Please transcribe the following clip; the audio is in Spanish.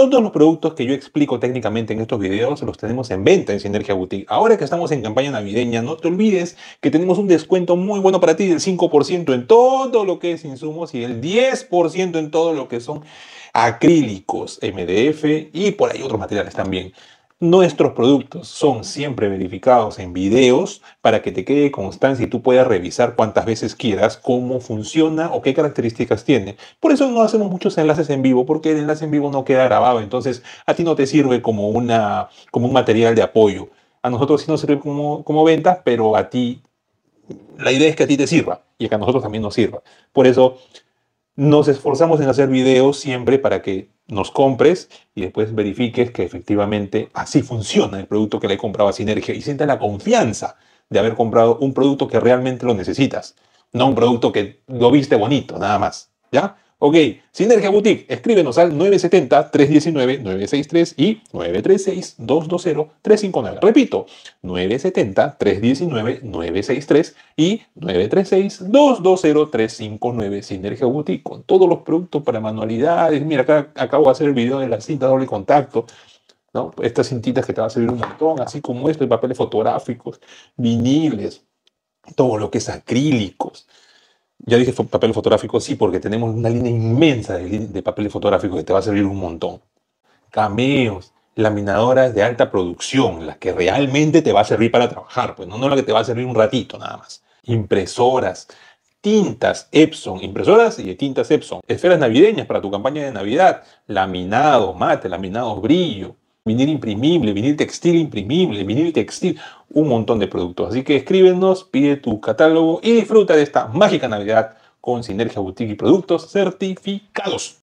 Todos los productos que yo explico técnicamente en estos videos los tenemos en venta en Sinergia Boutique. Ahora que estamos en campaña navideña, no te olvides que tenemos un descuento muy bueno para ti del 5% en todo lo que es insumos y el 10% en todo lo que son acrílicos, MDF y por ahí otros materiales también. Nuestros productos son siempre verificados en videos para que te quede constancia y tú puedas revisar cuántas veces quieras cómo funciona o qué características tiene. Por eso no hacemos muchos enlaces en vivo porque el enlace en vivo no queda grabado, entonces a ti no te sirve como, una, como un material de apoyo. A nosotros sí nos sirve como, como pero a ti la idea es que a ti te sirva y que a nosotros también nos sirva. Por eso nos esforzamos en hacer videos siempre para que nos compres y después verifiques que efectivamente así funciona el producto que le a Sinergia y sienta la confianza de haber comprado un producto que realmente lo necesitas, no un producto que lo viste bonito, nada más, ¿ya? Ok, Sinergia Boutique, escríbenos al 970-319-963 y 936-220-359. Repito, 970-319-963 y 936-220-359. Sinergia Boutique, con todos los productos para manualidades. Mira, acá acabo de hacer el video de la cinta doble contacto. ¿no? Estas cintitas que te van a servir un montón, así como esto, papeles fotográficos, viniles, todo lo que es acrílicos, ya dije papel fotográfico, sí, porque tenemos una línea inmensa de, papel papeles fotográficos que te va a servir un montón. Cameos, laminadoras de alta producción, las que realmente te va a servir para trabajar, pues no, no la que te va a servir un ratito nada más. Impresoras, tintas Epson, impresoras y tintas Epson, esferas navideñas para tu campaña de Navidad, laminado mate, laminado brillo, vinil imprimible, vinil textil imprimible, vinil textil, un montón de productos. Así que escríbenos, pide tu catálogo y disfruta de esta mágica Navidad con Sinergia Boutique y productos certificados.